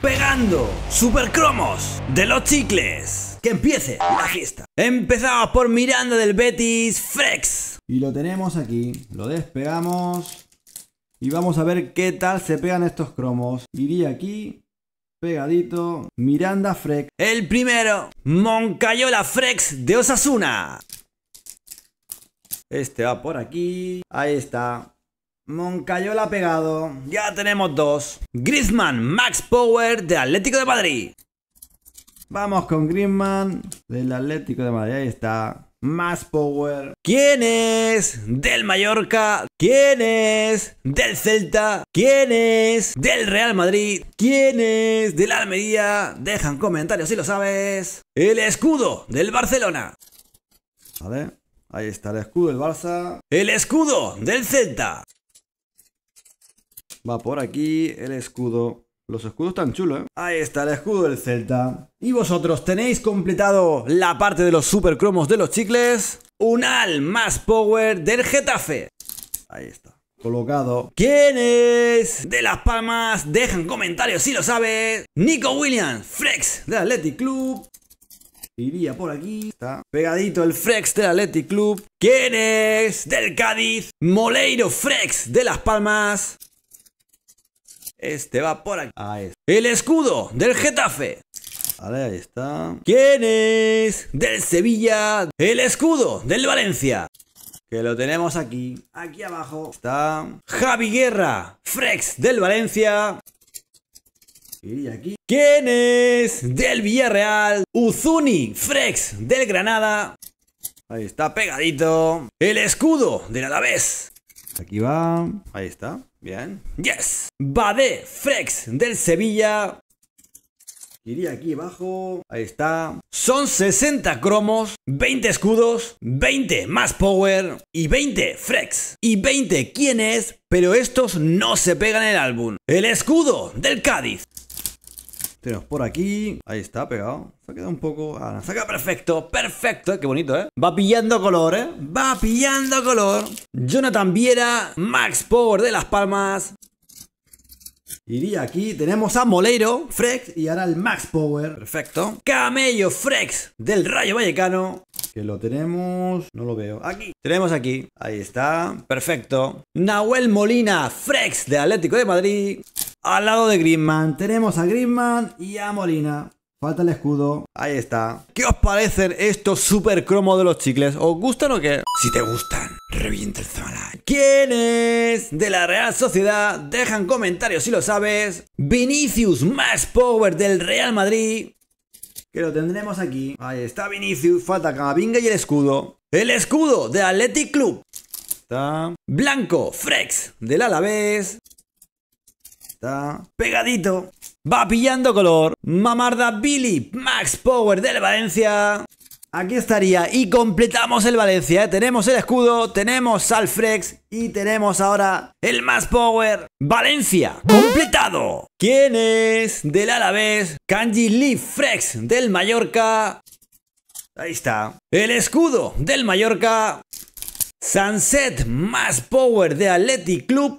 pegando super cromos de los chicles. Que empiece la fiesta. Empezamos por Miranda del Betis Frex. Y lo tenemos aquí, lo despegamos y vamos a ver qué tal se pegan estos cromos. Iría aquí, pegadito, Miranda Frex. El primero, Moncayola Frex de Osasuna. Este va por aquí, ahí está. Moncayola pegado. Ya tenemos dos. Griezmann, Max Power de Atlético de Madrid. Vamos con Griezmann del Atlético de Madrid. Ahí está. Max Power. ¿Quién es del Mallorca? ¿Quién es del Celta? ¿Quién es del Real Madrid? ¿Quién es del Almería? Dejan comentarios si lo sabes. El escudo del Barcelona. Vale. Ahí está el escudo del Barça. El escudo del Celta. Va por aquí el escudo. Los escudos están chulos, ¿eh? Ahí está el escudo del Celta. ¿Y vosotros tenéis completado la parte de los super cromos de los chicles? un al más power del Getafe. Ahí está. Colocado. quién es de Las Palmas? Dejan comentarios si lo sabes. Nico Williams, Frex del Athletic Club. Iría por aquí. Está pegadito el Frex del Athletic Club. ¿Quién es? Del Cádiz. Moleiro Frex de Las Palmas. Este va por aquí. El escudo del Getafe. Vale, ahí está. ¿Quién es? Del Sevilla. El escudo del Valencia. Que lo tenemos aquí. Aquí abajo está Javi Guerra. Frex del Valencia. Y aquí. ¿Quién es? Del Villarreal. Uzuni. Frex del Granada. Ahí está pegadito. El escudo del Alavés. Aquí va. Ahí está. Bien. ¡Yes! Bade Frex del Sevilla. Iría aquí abajo. Ahí está. Son 60 cromos, 20 escudos, 20 más power y 20 Frex. Y 20 quién es, pero estos no se pegan en el álbum. El escudo del Cádiz por aquí. Ahí está, pegado. Se ha quedado un poco. Ah, saca perfecto, perfecto. Qué bonito, ¿eh? Va pillando color, ¿eh? Va pillando color. Jonathan Viera, Max Power de Las Palmas. Iría aquí, tenemos a Moleiro, Frex y ahora el Max Power. Perfecto. Camello Frex del Rayo Vallecano. Que lo tenemos. No lo veo. Aquí. Tenemos aquí. Ahí está. Perfecto. Nahuel Molina, Frex de Atlético de Madrid. Al lado de Griezmann, tenemos a Griezmann y a Molina. Falta el escudo. Ahí está. ¿Qué os parecen estos super cromos de los chicles? ¿Os gustan o qué? Si te gustan, revienta el ¿Quién es de la Real Sociedad? Dejan comentarios si lo sabes. Vinicius más power del Real Madrid. Que lo tendremos aquí. Ahí está Vinicius. Falta Camavinga y el escudo. El escudo de Athletic Club. Está. Blanco, Frex del Alavés está. Pegadito. Va pillando color. Mamarda Billy. Max Power del Valencia. Aquí estaría. Y completamos el Valencia. ¿eh? Tenemos el escudo. Tenemos al Frex. Y tenemos ahora el Max power. Valencia. Completado. ¿Quién es? Del Alavés. Kanji Lee Frex del Mallorca. Ahí está. El escudo del Mallorca. Sunset Max power de Athletic Club.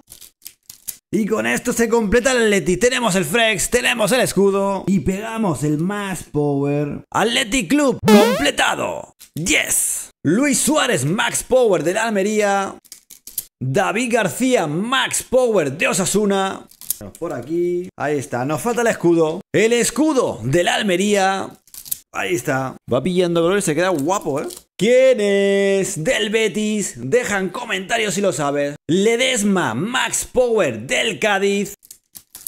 Y con esto se completa el Atleti. Tenemos el Frex, tenemos el escudo y pegamos el Max power. Atleti Club completado. Yes. Luis Suárez, Max Power de la Almería. David García, Max Power de Osasuna. Por aquí. Ahí está. Nos falta el escudo. El escudo de la Almería. Ahí está. Va pillando color y se queda guapo, ¿eh? ¿Quién es del Betis? Dejan comentarios si lo sabes. Ledesma, Max Power del Cádiz.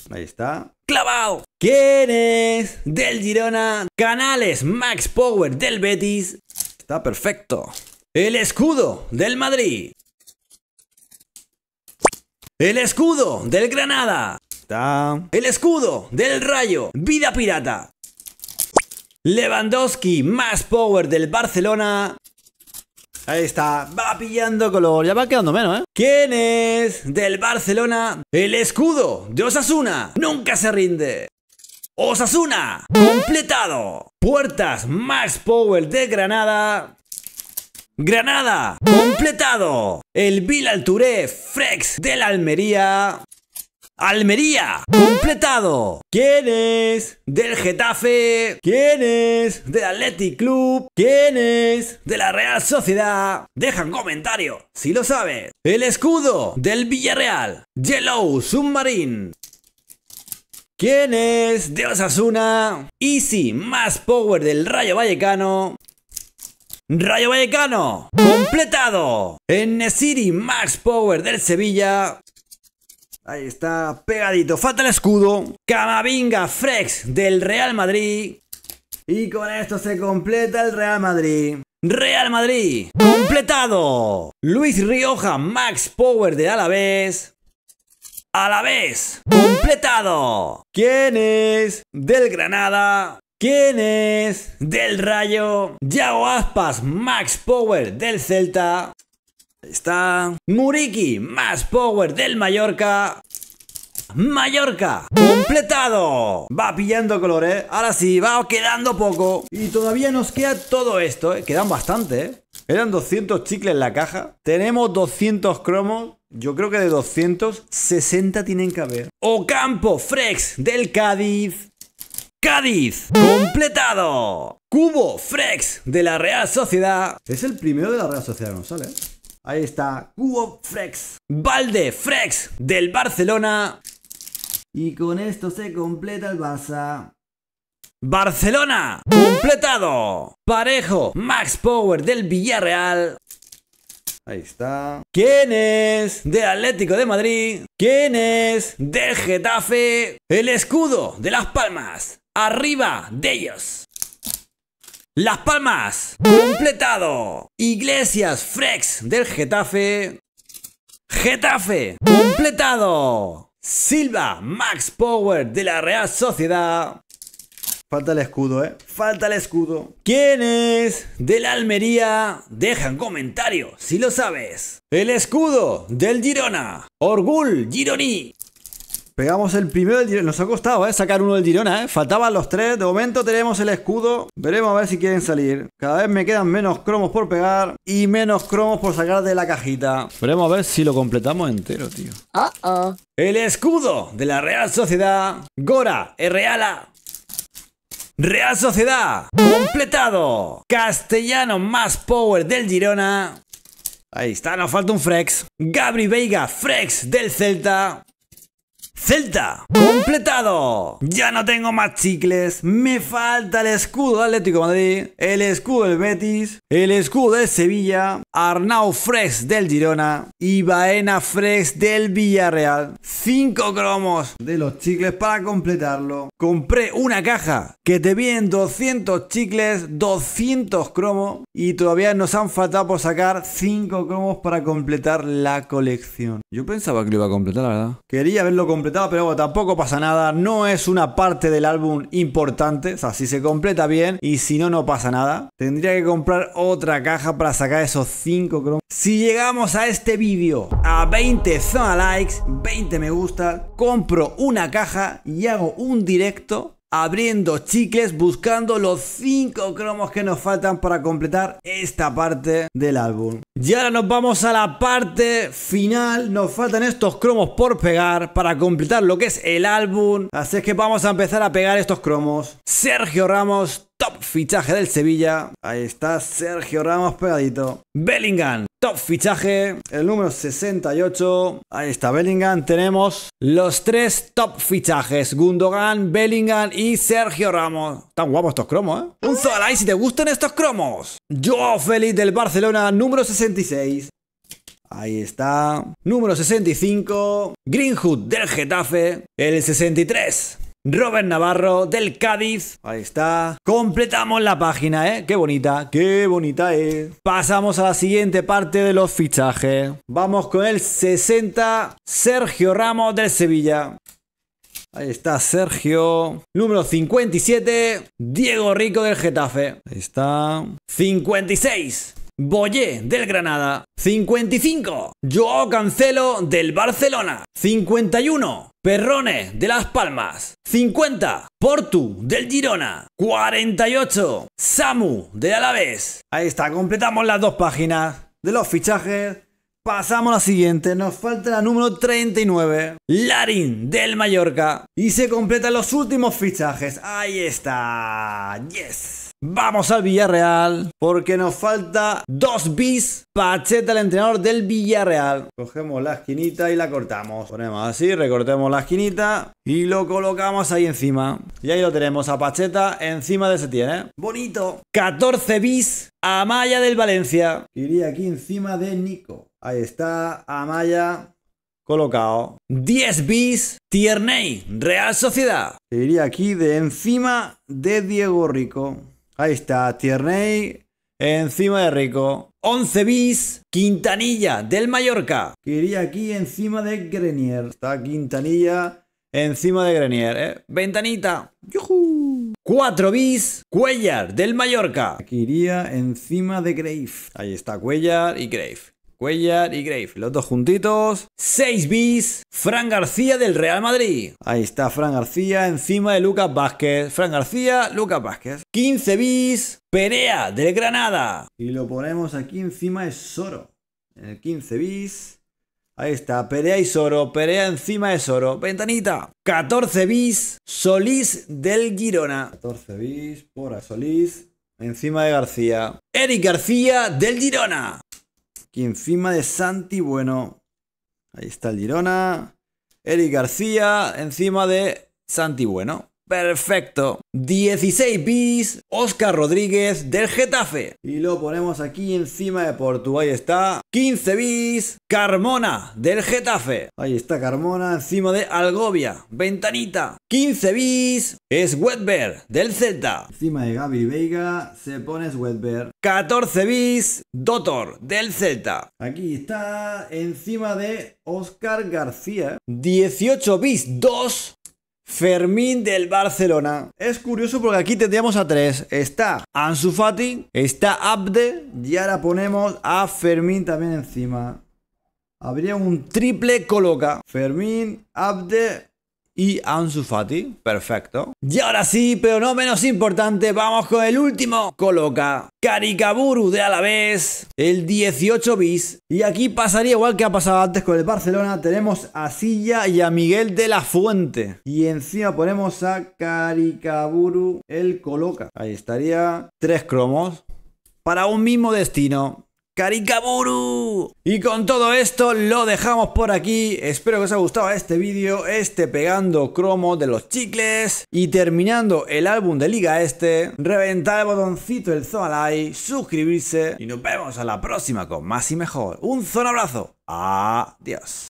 Ahí está. Clavao. es del Girona? Canales, Max Power del Betis. Está perfecto. El escudo del Madrid. El escudo del Granada. Está. El escudo del Rayo. Vida pirata. Lewandowski, Max power del Barcelona. Ahí está, va pillando color, ya va quedando menos, ¿eh? ¿Quién es del Barcelona? El escudo de Osasuna, nunca se rinde. Osasuna, completado. Puertas, más Power de Granada. Granada, completado. El Bilal Touré, Frex de la Almería. Almería, completado. ¿Quién es? Del Getafe. ¿Quién es? Del Athletic Club. ¿Quién es? De la Real Sociedad. Deja un comentario si lo sabes. El escudo del Villarreal. Yellow Submarine. ¿Quién es? De Osasuna. Easy Max power del Rayo Vallecano. Rayo Vallecano, completado. En City Max Power del Sevilla. Ahí está, pegadito. falta el escudo. Camavinga Frex del Real Madrid. Y con esto se completa el Real Madrid. Real Madrid, completado. Luis Rioja, Max Power de Alavés. Alavés, completado. ¿Quién es? Del Granada. ¿Quién es? Del Rayo. Yago Aspas, Max Power del Celta. Está Muriki, más power del Mallorca. Mallorca, completado. Va pillando colores eh. Ahora sí, va quedando poco. Y todavía nos queda todo esto, ¿eh? Quedan bastante, ¿eh? Eran 200 chicles en la caja. Tenemos 200 cromos. Yo creo que de 200, 60 tienen que haber. Ocampo Frex del Cádiz. Cádiz, completado. Cubo Frex de la Real Sociedad. Es el primero de la Real Sociedad, sale? Ahí está, Cubo Frex, Valde Frex del Barcelona. Y con esto se completa el Barça. Barcelona, completado. Parejo, Max Power del Villarreal. Ahí está. ¿Quién es? Del Atlético de Madrid. ¿Quién es? Del Getafe. El escudo de Las Palmas. Arriba de ellos. Las Palmas, completado. Iglesias Frex del Getafe. Getafe, completado. Silva Max Power de la Real Sociedad. Falta el escudo, ¿eh? Falta el escudo. es de la Almería? Dejan comentario si lo sabes. El escudo del Girona. Orgul Gironi Pegamos el primero del Girona. Nos ha costado ¿eh? sacar uno del Girona. ¿eh? Faltaban los tres. De momento tenemos el escudo. Veremos a ver si quieren salir. Cada vez me quedan menos cromos por pegar y menos cromos por sacar de la cajita. Veremos a ver si lo completamos entero, tío. Ah, ah. El escudo de la Real Sociedad. Gora, Reala. Real Sociedad. Completado. Castellano más power del Girona. Ahí está, nos falta un Frex. Gabri Veiga, Frex del Celta. Zelda ¡Completado! Ya no tengo más chicles. Me falta el escudo de Atlético de Madrid, el escudo del Betis, el escudo de Sevilla, Arnau Fresh del Girona y Baena Fresh del Villarreal. Cinco cromos de los chicles para completarlo. Compré una caja que te vienen 200 chicles, 200 cromos y todavía nos han faltado por sacar 5 cromos para completar la colección. Yo pensaba que lo iba a completar, la verdad. Quería haberlo completado, pero tampoco pasa nada, no es una parte del álbum importante, o sea, si se completa bien y si no, no pasa nada. Tendría que comprar otra caja para sacar esos 5 cromos. Si llegamos a este vídeo a 20 zona likes, 20 me gusta, compro una caja y hago un directo abriendo chicles buscando los 5 cromos que nos faltan para completar esta parte del álbum. Y ahora nos vamos a la parte final, nos faltan estos cromos por pegar para completar lo que es el álbum, así es que vamos a empezar a pegar estos cromos. Sergio Ramos, Top fichaje del Sevilla. Ahí está Sergio Ramos pegadito. Bellingham. Top fichaje, el número 68. Ahí está Bellingham. Tenemos los tres top fichajes: Gundogan, Bellingham y Sergio Ramos. Están guapos estos cromos, ¿eh? Un solo like si te gustan estos cromos. Yo, Félix del Barcelona, número 66. Ahí está. Número 65. Greenhood del Getafe. El 63. Robert Navarro del Cádiz. Ahí está. Completamos la página, ¿eh? Qué bonita, qué bonita es. Pasamos a la siguiente parte de los fichajes. Vamos con el 60, Sergio Ramos del Sevilla. Ahí está Sergio. Número 57, Diego Rico del Getafe. Ahí está. 56, Bollé, del Granada. 55. Joao Cancelo del Barcelona. 51. Perrone de Las Palmas. 50. Portu del Girona. 48. Samu de Alavés. Ahí está, completamos las dos páginas de los fichajes. Pasamos a la siguiente, nos falta la número 39, Larin del Mallorca. Y se completan los últimos fichajes, ahí está, yes. Vamos al Villarreal, porque nos falta dos bis. Pacheta, el entrenador del Villarreal. Cogemos la esquinita y la cortamos. Ponemos así, recortemos la esquinita y lo colocamos ahí encima. Y ahí lo tenemos a Pacheta encima de ese tiene. ¿eh? Bonito. 14 bis, Maya del Valencia. Iría aquí encima de Nico. Ahí está, Amaya colocado. 10 bis, Tierney, Real Sociedad. Iría aquí de encima de Diego Rico. Ahí está, Tierney. Encima de Rico. 11 bis, Quintanilla del Mallorca. Que iría aquí encima de Grenier. Está Quintanilla encima de Grenier, ¿eh? Ventanita. 4 bis, Cuellar del Mallorca. Que iría encima de Grave. Ahí está Cuellar y Grave. Cuellar y Grave, los dos juntitos. 6 bis, Fran García del Real Madrid. Ahí está Fran García encima de Lucas Vázquez. Fran García, Lucas Vázquez. 15 bis, Perea del Granada. Y lo ponemos aquí encima de Soro. En el 15 bis. Ahí está, Perea y Soro, Perea encima de Soro, ventanita. 14 bis, Solís del Girona. 14 bis, por a Solís, encima de García. Eric García del Girona. Aquí encima de Santi, bueno. Ahí está el Girona. Eric García encima de Santi Bueno. Perfecto. 16 bis, Oscar Rodríguez del Getafe. Y lo ponemos aquí encima de Portugal, Ahí está. 15 bis, Carmona del Getafe. Ahí está Carmona encima de Algovia. Ventanita. 15 bis, es Wetber del Celta. Encima de Gaby Vega se pone Wetber. 14 bis, Dotor del Celta. Aquí está encima de Oscar García. 18 bis, 2, Fermín del Barcelona. Es curioso porque aquí tendríamos a tres. Está Ansu Fati, está Abde y ahora ponemos a Fermín también encima. Habría un triple coloca. Fermín, Abde y Ansu Fati, perfecto. Y ahora sí, pero no menos importante, vamos con el último. Coloca Caricaburu de Alavés, el 18 bis. Y aquí pasaría igual que ha pasado antes con el Barcelona, tenemos a Silla y a Miguel de la Fuente. Y encima ponemos a Caricaburu, el Coloca. Ahí estaría tres cromos para un mismo destino. Caricaburu. Y con todo esto lo dejamos por aquí. Espero que os haya gustado este vídeo, este pegando cromo de los chicles y terminando el álbum de Liga Este, reventar el botoncito del Zona Like, suscribirse y nos vemos a la próxima con más y mejor. Un zona abrazo. Adiós.